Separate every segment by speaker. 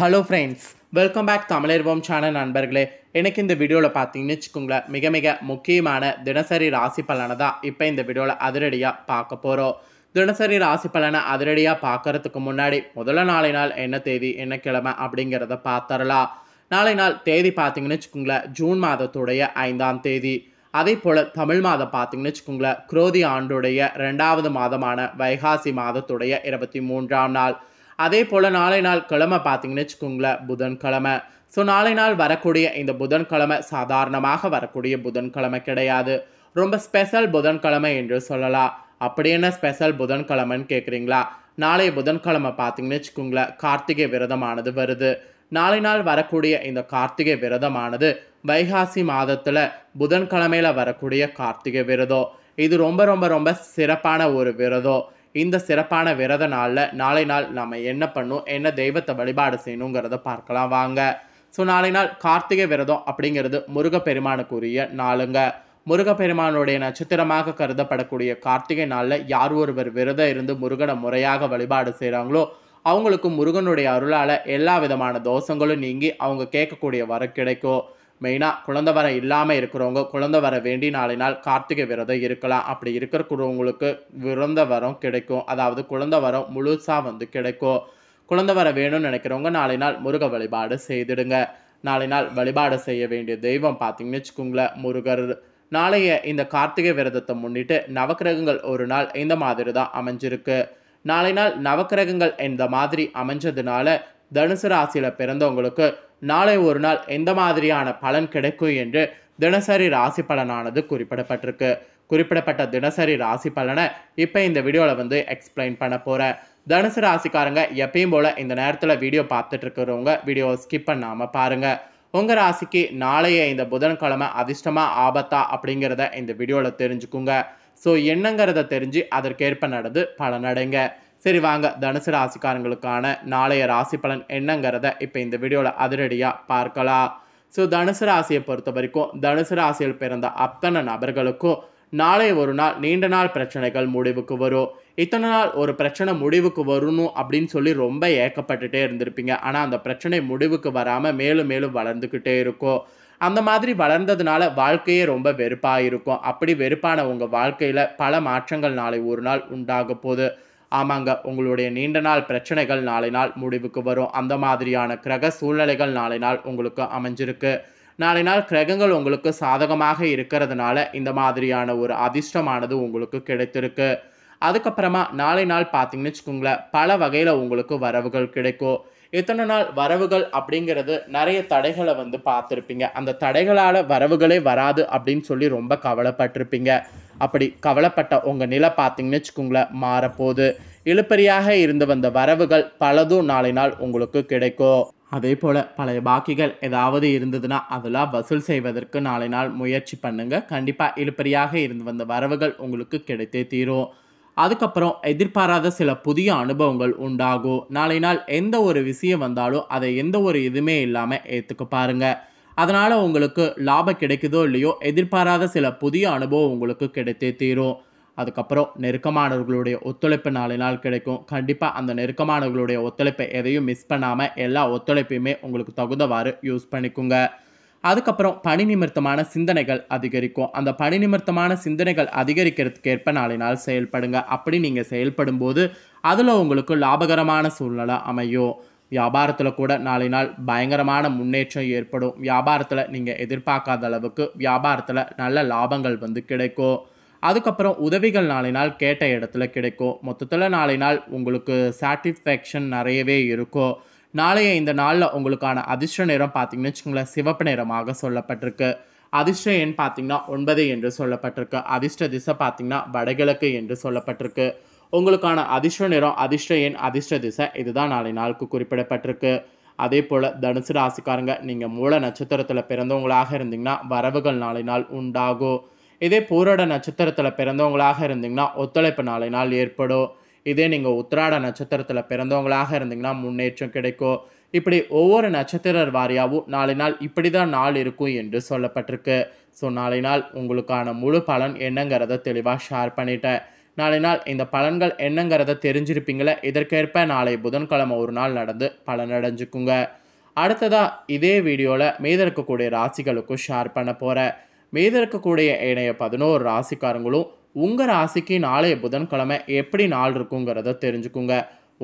Speaker 1: hello friends welcome back தமிழர்வோம் channel நண்பர்களே எனக்கு இந்த வீடியோவில் பார்த்தீங்கன்னு வச்சுக்கோங்களேன் மிக மிக முக்கியமான தினசரி ராசி பலனை தான் இப்போ இந்த வீடியோவில் அதிரடியாக பார்க்க போகிறோம் தினசரி ராசி பலனை அதிரடியாக பார்க்குறதுக்கு முன்னாடி முதல்ல நாளை நாள் என்ன தேதி என்ன கிழமை அப்படிங்கிறத பார்த்துடலாம் நாளை நாள் தேதி பார்த்தீங்கன்னு வச்சுக்கோங்களேன் ஜூன் மாதத்துடைய ஐந்தாம் தேதி அதே போல் தமிழ் மாதம் பார்த்தீங்கன்னு வச்சுக்கோங்களேன் குரோதி ஆண்டுடைய ரெண்டாவது மாதமான வைகாசி மாதத்துடைய இருபத்தி மூன்றாம் நாள் அதே போல் நாளை நாள் கிழமை பார்த்தீங்கன்னு வச்சுக்கோங்களேன் புதன்கிழமை ஸோ நாளை நாள் வரக்கூடிய இந்த புதன்கிழமை சாதாரணமாக வரக்கூடிய புதன்கிழமை கிடையாது ரொம்ப ஸ்பெஷல் புதன்கிழமை என்று சொல்லலாம் அப்படி என்ன ஸ்பெஷல் புதன்கிழமைன்னு கேட்குறீங்களா நாளைய புதன்கிழமை பார்த்தீங்கன்னு வச்சுக்கோங்களேன் கார்த்திகை விரதமானது வருது நாளை நாள் வரக்கூடிய இந்த கார்த்திகை விரதமானது வைகாசி மாதத்தில் புதன்கிழமையில் வரக்கூடிய கார்த்திகை விரதம் இது ரொம்ப ரொம்ப ரொம்ப சிறப்பான ஒரு விரதம் இந்த சிறப்பான விரத நாளில் நாளை நாள் நாம் என்ன பண்ணும் என்ன தெய்வத்தை வழிபாடு செய்யணுங்கிறத பார்க்கலாம் வாங்க ஸோ நாளை நாள் கார்த்திகை விரதம் அப்படிங்கிறது முருகப்பெருமானுக்குரிய நாளுங்க முருகப்பெருமானுடைய நட்சத்திரமாக கருதப்படக்கூடிய கார்த்திகை நாளில் யார் ஒருவர் விரதம் இருந்து முருகனை முறையாக வழிபாடு செய்கிறாங்களோ அவங்களுக்கு முருகனுடைய அருளால் எல்லா விதமான தோஷங்களும் நீங்கி அவங்க கேட்கக்கூடிய வர கிடைக்கும் மெயினாக குழந்த வர இல்லாமல் இருக்கிறவங்க குழந்த வர வேண்டி நாளை நாள் கார்த்திகை விரதம் இருக்கலாம் அப்படி இருக்கிறக்குறவங்களுக்கு விரந்த வரம் கிடைக்கும் அதாவது குழந்த வரம் முழுசாக வந்து கிடைக்கும் குழந்த வர வேணும்னு நினைக்கிறவங்க நாளை நாள் முருக வழிபாடு செய்திடுங்க நாளை நாள் வழிபாடு செய்ய வேண்டிய தெய்வம் பார்த்தீங்கன்னு வச்சுக்கோங்களேன் முருகர் நாளைய இந்த கார்த்திகை விரதத்தை முன்னிட்டு நவக்கிரகங்கள் ஒரு நாள் இந்த மாதிரி தான் அமைஞ்சிருக்கு நாளை நாள் நவக்கிரகங்கள் இந்த மாதிரி அமைஞ்சதுனால தனுசு ராசியில் பிறந்தவங்களுக்கு நாளை ஒரு நாள் எந்த மாதிரியான பலன் கிடைக்கும் என்று தினசரி ராசி பலனானது குறிப்பிடப்பட்டிருக்கு குறிப்பிடப்பட்ட தினசரி ராசி பலனை இப்போ இந்த வீடியோவில் வந்து எக்ஸ்பிளைன் பண்ண போகிறேன் தனுசு ராசிக்காரங்க எப்பயும் போல் இந்த நேரத்தில் வீடியோ பார்த்துட்டு இருக்கிறவங்க வீடியோவை ஸ்கிப் பண்ணாமல் பாருங்கள் உங்கள் ராசிக்கு நாளைய இந்த புதன்கிழமை அதிர்ஷ்டமாக ஆபத்தா அப்படிங்கிறத இந்த வீடியோவில் தெரிஞ்சுக்குங்க ஸோ என்னங்கிறத தெரிஞ்சு அதற்கேற்ப நடந்து பலனடைங்க சரி வாங்க தனுசு ராசிக்காரங்களுக்கான நாளைய ராசி பலன் என்னங்கிறத இப்போ இந்த வீடியோவில் அதிரடியாக பார்க்கலாம் ஸோ தனுசு ராசியை பொறுத்த வரைக்கும் தனுசு ராசியில் பிறந்த அத்தனை நபர்களுக்கும் நாளை ஒரு நாள் நீண்ட நாள் பிரச்சனைகள் முடிவுக்கு வரும் இத்தனை நாள் ஒரு பிரச்சனை முடிவுக்கு வரணும் அப்படின்னு சொல்லி ரொம்ப ஏக்கப்பட்டுட்டே இருந்திருப்பீங்க ஆனால் அந்த பிரச்சனை முடிவுக்கு வராமல் மேலும் மேலும் வளர்ந்துக்கிட்டே இருக்கும் அந்த மாதிரி வளர்ந்ததுனால வாழ்க்கையே ரொம்ப வெறுப்பாக இருக்கும் அப்படி வெறுப்பான உங்கள் வாழ்க்கையில் பல மாற்றங்கள் நாளை ஒரு நாள் உண்டாக போகுது ஆமாங்க உங்களுடைய நீண்ட நாள் பிரச்சனைகள் நாளை நாள் முடிவுக்கு வரும் அந்த மாதிரியான கிரக சூழ்நிலைகள் நாளை நாள் உங்களுக்கு அமைஞ்சிருக்கு நாளை நாள் கிரகங்கள் உங்களுக்கு சாதகமாக இருக்கிறதுனால இந்த மாதிரியான ஒரு அதிர்ஷ்டமானது உங்களுக்கு கிடைத்திருக்கு அதுக்கப்புறமா நாளை நாள் பார்த்தீங்கன்னு வச்சுக்கோங்களேன் பல வகையில் உங்களுக்கு வரவுகள் கிடைக்கும் எத்தனை நாள் வரவுகள் அப்படிங்கிறது நிறைய தடைகளை வந்து பார்த்துருப்பீங்க அந்த தடைகளால் வரவுகளே வராது அப்படின்னு சொல்லி ரொம்ப கவலைப்பட்டிருப்பீங்க அப்படி கவலைப்பட்ட உங்கள் நிலை பார்த்தீங்கன்னு வச்சுக்கோங்களேன் மாறப்போகுது இழுப்பறியாக இருந்து வந்த வரவுகள் பலதும் நாளை நாள் உங்களுக்கு கிடைக்கும் அதே போல் பழைய பாக்கிகள் ஏதாவது இருந்ததுன்னா அதெல்லாம் வசூல் செய்வதற்கு நாளை நாள் முயற்சி பண்ணுங்கள் கண்டிப்பாக இழுப்பறியாக இருந்து வந்த வரவுகள் உங்களுக்கு கிடைத்தே தீரும் அதுக்கப்புறம் எதிர்பாராத சில புதிய அனுபவங்கள் உண்டாகும் நாளை நாள் எந்த ஒரு விஷயம் வந்தாலும் அதை எந்த ஒரு இதுவுமே இல்லாமல் ஏற்றுக்க பாருங்கள் அதனால் உங்களுக்கு லாபம் கிடைக்குதோ இல்லையோ எதிர்பாராத சில புதிய அனுபவம் உங்களுக்கு கிடைத்தே தீரும் அதுக்கப்புறம் நெருக்கமானவர்களுடைய ஒத்துழைப்பு நாளை நாள் கிடைக்கும் கண்டிப்பாக அந்த நெருக்கமானவர்களுடைய ஒத்துழைப்பை எதையும் மிஸ் பண்ணாமல் எல்லா ஒத்துழைப்பையுமே உங்களுக்கு தகுந்தவாறு யூஸ் பண்ணிக்கோங்க அதுக்கப்புறம் பணி நிமித்தமான சிந்தனைகள் அதிகரிக்கும் அந்த பணி நிமித்தமான சிந்தனைகள் அதிகரிக்கிறதுக்கேற்ப நாள் செயல்படுங்க அப்படி நீங்கள் செயல்படும் போது அதில் உங்களுக்கு லாபகரமான சூழ்நிலை அமையும் வியாபாரத்தில் கூட நாளை நாள் பயங்கரமான முன்னேற்றம் ஏற்படும் வியாபாரத்தில் நீங்கள் எதிர்பார்க்காத அளவுக்கு வியாபாரத்தில் நல்ல லாபங்கள் வந்து கிடைக்கும் அதுக்கப்புறம் உதவிகள் நாளை நாள் கேட்ட இடத்துல கிடைக்கும் மொத்தத்தில் நாளை நாள் உங்களுக்கு சாட்டிஸ்ஃபேக்ஷன் நிறையவே இருக்கும் நாளைய இந்த நாளில் உங்களுக்கான அதிர்ஷ்ட நேரம் பார்த்திங்கன்னு வச்சுக்கோங்களேன் சிவப்பு நிறமாக சொல்லப்பட்டிருக்கு அதிர்ஷ்ட எண் பார்த்திங்கன்னா ஒன்பது என்று சொல்லப்பட்டிருக்கு அதிர்ஷ்ட திசை பார்த்திங்கன்னா வடகிழக்கு என்று சொல்லப்பட்டிருக்கு உங்களுக்கான அதிர்ஷ்ட நிறம் அதிர்ஷ்ட எண் அதிர்ஷ்ட திசை இதுதான் நாளை நாளுக்கு குறிப்பிடப்பட்டிருக்கு அதே போல் தனுசு ராசிக்காரங்க நீங்கள் மூல நட்சத்திரத்தில் பிறந்தவங்களாக இருந்தீங்கன்னா வரவுகள் நாளை நாள் உண்டாகும் இதே பூரட நட்சத்திரத்தில் பிறந்தவங்களாக இருந்தீங்கன்னா ஒத்துழைப்பு நாளை நாள் ஏற்படும் இதே நீங்கள் உத்திராட நட்சத்திரத்தில் பிறந்தவங்களாக இருந்தீங்கன்னா முன்னேற்றம் கிடைக்கும் இப்படி ஒவ்வொரு நட்சத்திர வாரியாகவும் நாளை நாள் இப்படி தான் நாள் இருக்கும் என்று சொல்லப்பட்டிருக்கு ஸோ நாளை நாள் உங்களுக்கான முழு பலன் என்னங்கிறத தெளிவாக ஷேர் பண்ணிட்டேன் நாளை நாள் இந்த பலன்கள் என்னங்கிறத தெரிஞ்சிருப்பீங்களே இதற்கேற்ப நாளை புதன்கிழமை ஒரு நாள் நடந்து பலனடைஞ்சுக்குங்க அடுத்ததாக இதே வீடியோவில் மீத இருக்கக்கூடிய ராசிகளுக்கும் ஷேர் பண்ண போகிறேன் மீத இருக்கக்கூடிய இணைய பதினோரு ராசிக்காரங்களும் உங்கள் ராசிக்கு நாளைய புதன்கிழமை எப்படி நாள் இருக்குங்கிறத தெரிஞ்சுக்குங்க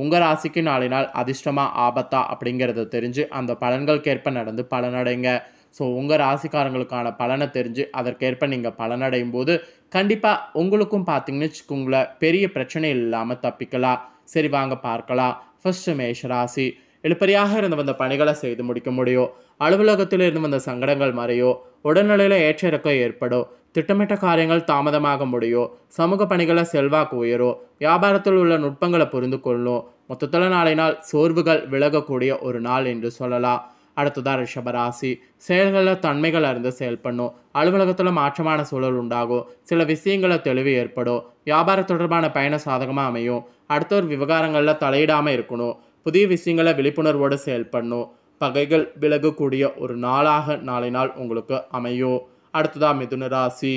Speaker 1: உங்கள் ராசிக்கு நாளை நாள் அதிர்ஷ்டமாக ஆபத்தா அப்படிங்கிறத தெரிஞ்சு அந்த பலன்களுக்கேற்ப நடந்து பலனடைங்க ஸோ உங்கள் ராசிக்காரங்களுக்கான பலனை தெரிஞ்சு அதற்கேற்ப நீங்கள் பலனடையும் போது கண்டிப்பாக உங்களுக்கும் பார்த்தீங்கன்னு வச்சுக்கோங்களேன் பெரிய பிரச்சனை இல்லாமல் தப்பிக்கலாம் சரி வாங்க பார்க்கலாம் ஃபஸ்ட்டு மேஷராசி எழுப்பறியாக இருந்து வந்த பணிகளை செய்து முடிக்க முடியும் அலுவலகத்தில் இருந்து வந்த சங்கடங்கள் மறையோ உடல்நிலையில் ஏற்ற இறக்கம் ஏற்படும் திட்டமிட்ட காரியங்கள் தாமதமாக முடியும் சமூக பணிகளை செல்வாக்கு உயரும் வியாபாரத்தில் உள்ள நுட்பங்களை புரிந்து கொள்ளும் மொத்தத்தில் நாளை நாள் சோர்வுகள் விலகக்கூடிய ஒரு நாள் என்று சொல்லலாம் அடுத்ததாக ரிஷபராசி செயல்களில் தன்மைகள் அறிந்து செயல் பண்ணும் அலுவலகத்தில் மாற்றமான சூழல் உண்டாகும் சில விஷயங்களில் தெளிவு ஏற்படும் வியாபார தொடர்பான பயண சாதகமாக அமையும் அடுத்த ஒரு விவகாரங்களில் தலையிடாமல் இருக்கணும் புதிய விஷயங்களை விழிப்புணர்வோடு செயல் பண்ணும் பகைகள் விலகக்கூடிய ஒரு நாளாக நாளை நாள் உங்களுக்கு அமையும் அடுத்ததாக மிதுன ராசி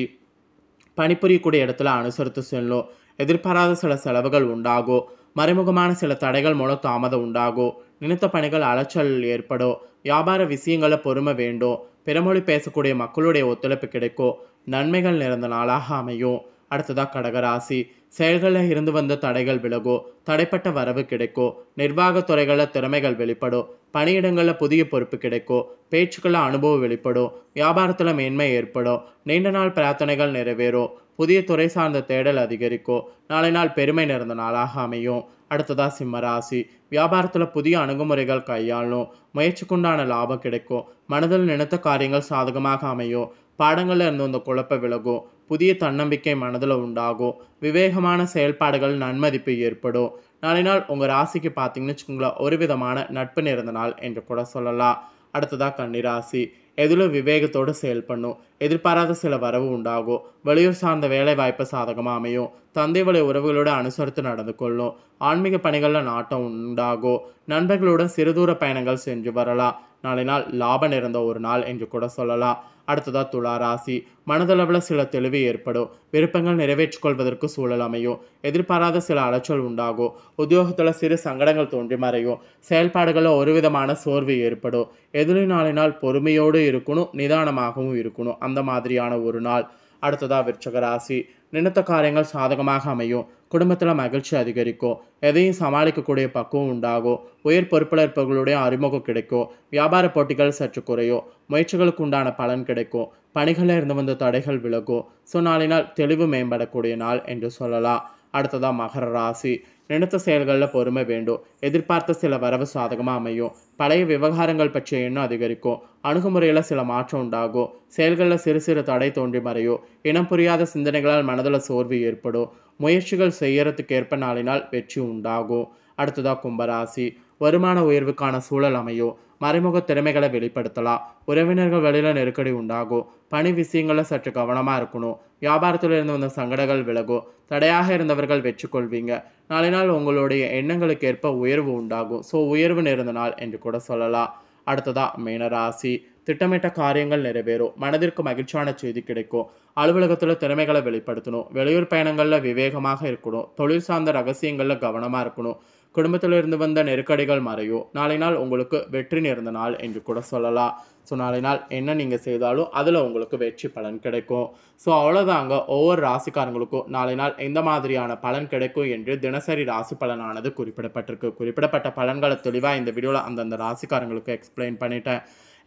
Speaker 1: பணிபுரியக்கூடிய இடத்துல அனுசரித்து செல்லும் எதிர்பாராத சில செலவுகள் உண்டாகும் மறைமுகமான சில தடைகள் மூலம் தாமதம் உண்டாகும் நினைத்த பணிகள் அலைச்சல் ஏற்படும் வியாபார விஷயங்களை பொறுமை வேண்டும் பிறமொழி பேசக்கூடிய மக்களுடைய ஒத்துழைப்பு கிடைக்கும் நன்மைகள் நிறைந்த நாளாக அமையும் அடுத்ததாக கடகராசி செயல்களில் இருந்து வந்த தடைகள் விலகும் தடைப்பட்ட வரவு கிடைக்கும் நிர்வாகத் துறைகளில் திறமைகள் வெளிப்படும் பணியிடங்களில் புதிய பொறுப்பு கிடைக்கும் பேச்சுக்களில் அனுபவம் வெளிப்படும் வியாபாரத்தில் மேன்மை ஏற்படும் நீண்ட நாள் பிரார்த்தனைகள் நிறைவேறும் புதிய துறை சார்ந்த தேடல் அதிகரிக்கும் நாளை நாள் பெருமை நிறைந்த நாளாக அமையும் அடுத்ததாக சிம்ம ராசி வியாபாரத்தில் புதிய அணுகுமுறைகள் கையாளணும் முயற்சிக்குண்டான லாபம் கிடைக்கும் மனதில் நினைத்த காரியங்கள் சாதகமாக அமையும் பாடங்களில் இருந்து அந்த குழப்ப விலகும் புதிய தன்னம்பிக்கை மனதில் உண்டாகும் விவேகமான செயல்பாடுகள் நன்மதிப்பு ஏற்படும் நாளை நாள் உங்கள் ராசிக்கு பார்த்தீங்கன்னு வச்சுக்கோங்களேன் ஒரு விதமான நட்பு நிறந்த நாள் என்று கூட சொல்லலாம் அடுத்ததாக கன்னிராசி எதிலும் விவேகத்தோடு செயல்படணும் எதிர்பாராத சில வரவு உண்டாகும் வெளியூர் சார்ந்த வேலை வாய்ப்பு சாதகமாக அமையும் தந்தை வழி உறவுகளோடு அனுசரித்து நடந்து கொள்ளும் ஆன்மீக பணிகளில் நாட்டம் உண்டாகும் நண்பர்களுடன் சிறுதூர பயணங்கள் சென்று வரலாம் நாளை நாள் லாபம் நிறைந்த ஒரு நாள் என்று கூட சொல்லலாம் அடுத்ததாக துலா ராசி மனதளவில் சில தெளிவு ஏற்படும் விருப்பங்கள் நிறைவேற்றிக்கொள்வதற்கு சூழல் அமையும் எதிர்பாராத சில அலைச்சல் உண்டாகும் உத்தியோகத்தில் சிறு சங்கடங்கள் தோன்றி மறையும் செயல்பாடுகளில் ஒரு விதமான சோர்வு ஏற்படும் எதிரி நாளினால் பொறுமையோடு இருக்கணும் நிதானமாகவும் இருக்கணும் அந்த மாதிரியான ஒரு நாள் அடுத்ததாக விருச்சக ராசி நினைத்த காரியங்கள் சாதகமாக அமையும் குடும்பத்தில் மகிழ்ச்சி அதிகரிக்கும் எதையும் சமாளிக்கக்கூடிய பக்குவம் உண்டாகும் உயர் பொறுப்பில் இருப்பவர்களுடைய அறிமுகம் கிடைக்கும் வியாபார போட்டிகள் சற்று குறையும் முயற்சிகளுக்கு உண்டான பலன் கிடைக்கும் பணிகளில் இருந்து வந்த தடைகள் விலகும் ஸோ நாளினால் தெளிவு மேம்படக்கூடிய நாள் என்று சொல்லலாம் அடுத்ததாக மகர ராசி நினைத்த செயல்களில் பொறுமை வேண்டும் எதிர்பார்த்த சில வரவு சாதகமாக அமையும் பழைய விவகாரங்கள் பற்றிய எண்ணம் அதிகரிக்கும் அணுகுமுறையில் சில மாற்றம் உண்டாகும் செயல்களில் சிறு சிறு தடை தோன்றி மறையும் இனம் புரியாத சிந்தனைகளால் மனதில் சோர்வு ஏற்படும் முயற்சிகள் செய்யறதுக்கு ஏற்ப நாளினால் வெற்றி உண்டாகும் அடுத்ததாக கும்பராசி வருமான உயர்வுக்கான சூழல் அமையும் மறைமுக திறமைகளை வெளிப்படுத்தலாம் உறவினர்கள் வெளியில் நெருக்கடி உண்டாகும் பணி விஷயங்களில் சற்று கவனமாக இருக்கணும் வியாபாரத்தில் இருந்து வந்த சங்கடங்கள் விலகும் தடையாக இருந்தவர்கள் வெற்றி கொள்வீங்க நாளை நாள் உங்களுடைய எண்ணங்களுக்கு ஏற்ப உயர்வு உண்டாகும் ஸோ உயர்வு நேர்ந்த நாள் என்று கூட சொல்லலாம் அடுத்ததாக மீனராசி திட்டமிட்ட காரியங்கள் நிறைவேறும் மனதிற்கு மகிழ்ச்சியான செய்தி கிடைக்கும் அலுவலகத்தில் திறமைகளை வெளிப்படுத்தணும் வெளியூர் பயணங்களில் விவேகமாக இருக்கணும் தொழில் சார்ந்த ரகசியங்களில் கவனமாக இருக்கணும் குடும்பத்தில் இருந்து வந்த நெருக்கடிகள் மறையும் நாளை நாள் உங்களுக்கு வெற்றி நேர்ந்த நாள் என்று கூட சொல்லலாம் ஸோ நாளை நாள் என்ன நீங்கள் செய்தாலும் அதில் உங்களுக்கு வெற்றி பலன் கிடைக்கும் ஸோ அவ்வளோதாங்க ஒவ்வொரு ராசிக்காரங்களுக்கும் நாளை நாள் எந்த மாதிரியான பலன் கிடைக்கும் என்று தினசரி ராசி பலனானது குறிப்பிடப்பட்டிருக்கு குறிப்பிடப்பட்ட பலன்களை தெளிவாக இந்த வீடியோவில் அந்தந்த ராசிக்காரங்களுக்கு எக்ஸ்பிளைன் பண்ணிட்டேன்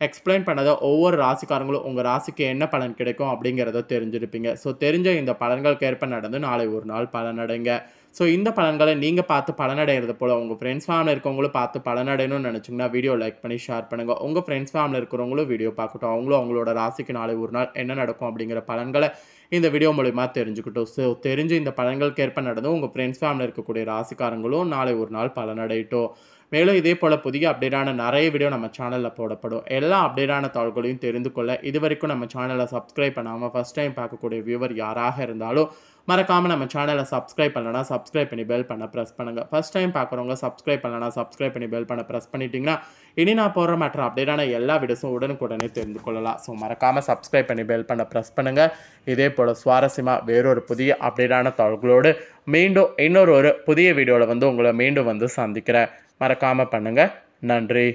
Speaker 1: எக்ஸ்பிளைன் பண்ணதை ஒவ்வொரு ராசிக்காரங்களும் உங்கள் ராசிக்கு என்ன பலன் கிடைக்கும் அப்படிங்கிறத தெரிஞ்சிருப்பீங்க ஸோ தெரிஞ்ச இந்த பலன்களுக்கு ஏற்ப நடந்து நாளை ஒரு நாள் பலனடைங்க ஸோ இந்த பலன்களை நீங்கள் பார்த்து பலனடைகிறது போல் உங்கள் ஃப்ரெண்ட்ஸ் ஃபேமில் இருக்கவங்களும் பார்த்து பலனடையணும்னு நினச்சிங்கன்னா வீடியோ லைக் பண்ணி ஷேர் பண்ணுங்கள் உங்கள் ஃப்ரெண்ட்ஸ் ஃபேமில் இருக்கிறவங்களும் வீடியோ பார்க்கட்டும் அவங்களும் அவங்களோட ராசிக்கு நாளை ஒரு நாள் என்ன நடக்கும் அப்படிங்கிற பலன்களை இந்த வீடியோ மூலிமா தெரிஞ்சுக்கிட்டோம் ஸோ தெரிஞ்சு இந்த பலன்களுக்கேற்ப நடந்தும் உங்கள் ஃப்ரெண்ட்ஸ் ஃபேமிலி இருக்கக்கூடிய ராசிக்காரங்களும் நாளை ஒரு நாள் பலனடையிட்டோம் மேலும் இதே போல் புதிய அப்டேட்டான நிறைய வீடியோ நம்ம சேனலில் போடப்படும் எல்லா அப்டேட்டான தாள்களையும் தெரிந்து கொள்ள இது வரைக்கும் நம்ம சேனலை சப்ஸ்கிரைப் பண்ணாமல் ஃபஸ்ட் டைம் பார்க்கக்கூடிய வியூவர் யாராக இருந்தாலும் மறக்காமல் நம்ம சேனலை சப்ஸ்கிரைப் பண்ணலன்னா சப்ஸ்கிரைப் பண்ணி பெல் பண்ண ப்ரெஸ் பண்ணுங்கள் ஃபஸ்ட் டைம் பார்க்குறவங்க சப்ஸ்கிரைப் பண்ணலன்னா சப்ஸ்கிரைப் பண்ணி பெல் பண்ண ப்ரெஸ் பண்ணிட்டீங்கன்னா இனி நான் போடுற மற்ற அப்டேட்டான எல்லா வீடியோஸும் உடனுக்குடனே தெரிந்து கொள்ளலாம் ஸோ மறக்காமல் சப்ஸ்கிரைப் பண்ணி பெல் பண்ண ப்ரெஸ் பண்ணுங்கள் இதே போல் சுவாரஸ்யமாக வேறொரு புதிய அப்டேட்டான தகவல்களோடு மீண்டும் இன்னொரு ஒரு புதிய வீடியோவில் வந்து உங்களை மீண்டும் வந்து சந்திக்கிறேன் மறக்காமல் பண்ணுங்கள் நன்றி